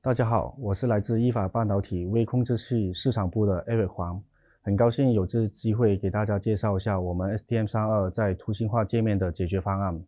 大家好，我是来自依法半导体微控制器市场部的 Eric 黄，很高兴有这机会给大家介绍一下我们 STM32 在图形化界面的解决方案。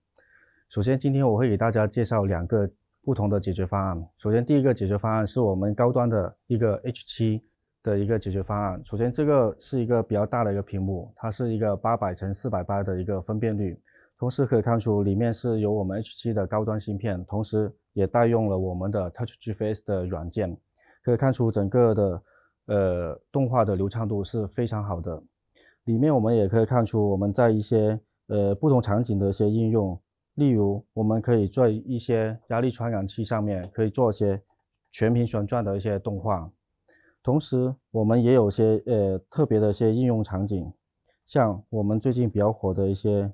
首先，今天我会给大家介绍两个不同的解决方案。首先，第一个解决方案是我们高端的一个 H7 的一个解决方案。首先，这个是一个比较大的一个屏幕，它是一个800乘480的一个分辨率。同时可以看出，里面是有我们 H7 的高端芯片，同时。也代用了我们的 Touch G Face 的软件，可以看出整个的呃动画的流畅度是非常好的。里面我们也可以看出我们在一些呃不同场景的一些应用，例如我们可以在一些压力传感器上面可以做一些全屏旋转的一些动画。同时我们也有些呃特别的一些应用场景，像我们最近比较火的一些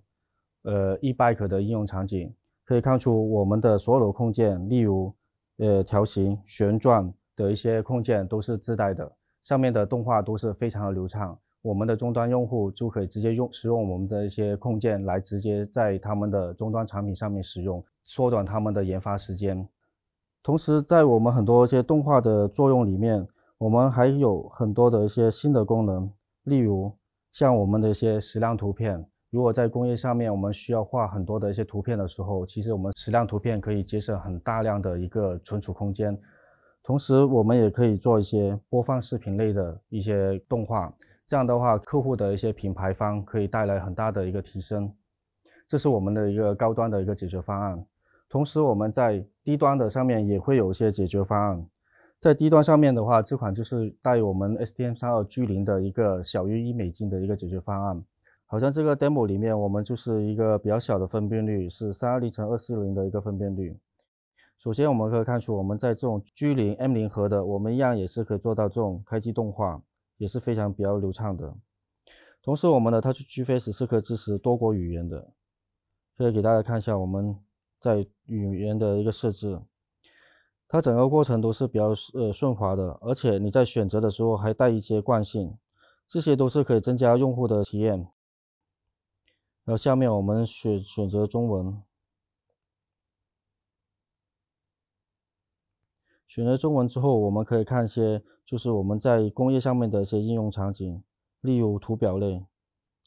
呃 e bike 的应用场景。可以看出，我们的所有的控件，例如，呃，条形、旋转的一些控件都是自带的，上面的动画都是非常的流畅。我们的终端用户就可以直接用使用我们的一些控件来直接在他们的终端产品上面使用，缩短他们的研发时间。同时，在我们很多一些动画的作用里面，我们还有很多的一些新的功能，例如像我们的一些矢量图片。如果在工业上面，我们需要画很多的一些图片的时候，其实我们矢量图片可以节省很大量的一个存储空间，同时我们也可以做一些播放视频类的一些动画，这样的话客户的一些品牌方可以带来很大的一个提升，这是我们的一个高端的一个解决方案。同时我们在低端的上面也会有一些解决方案，在低端上面的话，这款就是带我们 STM32G0 的一个小于一美金的一个解决方案。好像这个 demo 里面，我们就是一个比较小的分辨率，是三二零乘二四零的一个分辨率。首先我们可以看出，我们在这种 G 零 M 零核的，我们一样也是可以做到这种开机动画，也是非常比较流畅的。同时，我们 c 它 GFS 是可以支持多国语言的。可以给大家看一下我们在语言的一个设置，它整个过程都是比较呃顺滑的，而且你在选择的时候还带一些惯性，这些都是可以增加用户的体验。然后下面我们选选择中文，选择中文之后，我们可以看一些就是我们在工业上面的一些应用场景，例如图表类，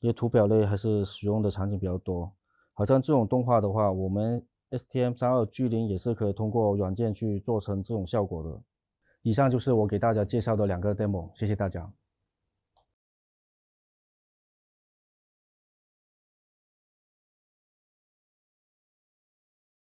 因为图表类还是使用的场景比较多。好像这种动画的话，我们 STM32G0 也是可以通过软件去做成这种效果的。以上就是我给大家介绍的两个 demo，谢谢大家。